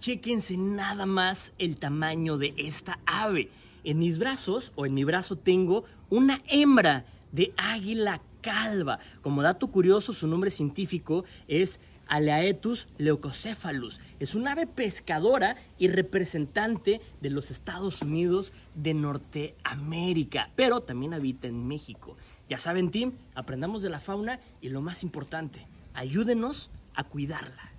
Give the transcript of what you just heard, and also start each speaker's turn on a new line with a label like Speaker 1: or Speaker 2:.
Speaker 1: chequense nada más el tamaño de esta ave. En mis brazos o en mi brazo tengo una hembra de águila calva. Como dato curioso, su nombre científico es Aleaetus leucocephalus. Es una ave pescadora y representante de los Estados Unidos de Norteamérica, pero también habita en México. Ya saben, Tim, aprendamos de la fauna y lo más importante, ayúdenos a cuidarla.